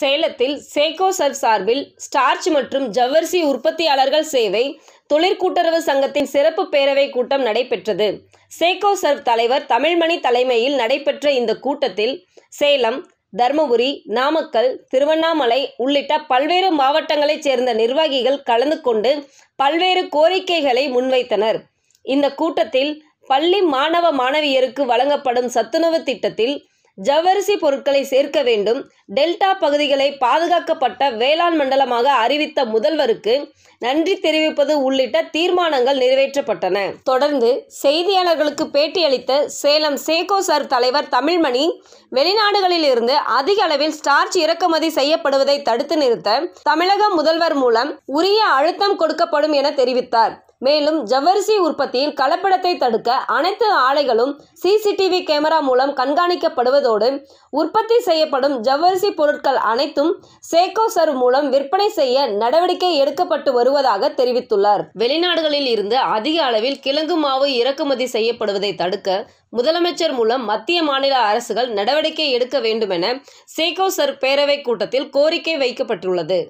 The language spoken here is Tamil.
சேலத்தில் சேகோ சர்வ் சார்பில் ஸ்டார்ச் மற்றும் ஜவ்வரிசி உற்பத்தியாளர்கள் சேவை தொழிற்கூட்டுறவு சங்கத்தின் சிறப்பு பேரவை கூட்டம் நடைபெற்றது சேகோ சர்வ் தலைவர் தமிழ்மணி தலைமையில் நடைபெற்ற இந்த கூட்டத்தில் சேலம் தருமபுரி நாமக்கல் திருவண்ணாமலை உள்ளிட்ட பல்வேறு மாவட்டங்களைச் சேர்ந்த நிர்வாகிகள் கலந்து கொண்டு பல்வேறு கோரிக்கைகளை முன்வைத்தனர் இந்த கூட்டத்தில் பள்ளி மாணவ மாணவியருக்கு வழங்கப்படும் சத்துணவு திட்டத்தில் ஜவ்வரிசி பொருட்களை சேர்க்க வேண்டும் டெல்டா பகுதிகளை பாதுகாக்கப்பட்ட வேளாண் மண்டலமாக அறிவித்த முதல்வருக்கு நன்றி தெரிவிப்பது உள்ளிட்ட தீர்மானங்கள் நிறைவேற்றப்பட்டன தொடர்ந்து செய்தியாளர்களுக்கு பேட்டியளித்த சேலம் சேகோ சார் தலைவர் தமிழ்மணி வெளிநாடுகளில் இருந்து அதிக அளவில் ஸ்டார்ச் இறக்குமதி செய்யப்படுவதை தடுத்து நிறுத்த தமிழக முதல்வர் மூலம் உரிய அழுத்தம் கொடுக்கப்படும் என தெரிவித்தார் மேலும் ஜவ்வரிசி உற்பத்தியில் கலப்படத்தை தடுக்க அனைத்து ஆலைகளும் சிசிடிவி கேமரா மூலம் கண்காணிக்கப்படுவதோடு உற்பத்தி செய்யப்படும் ஜவ்வரிசி பொருட்கள் அனைத்தும் சேகோ சர் மூலம் விற்பனை செய்ய நடவடிக்கை எடுக்கப்பட்டு வருவதாக தெரிவித்துள்ளார் வெளிநாடுகளில் இருந்து அதிக அளவில் கிழங்கு மாவு இறக்குமதி செய்யப்படுவதை தடுக்க முதலமைச்சர் மூலம் மத்திய மாநில அரசுகள் நடவடிக்கை எடுக்க வேண்டுமென சேகோ சர் பேரவைக் கூட்டத்தில் கோரிக்கை வைக்கப்பட்டுள்ளது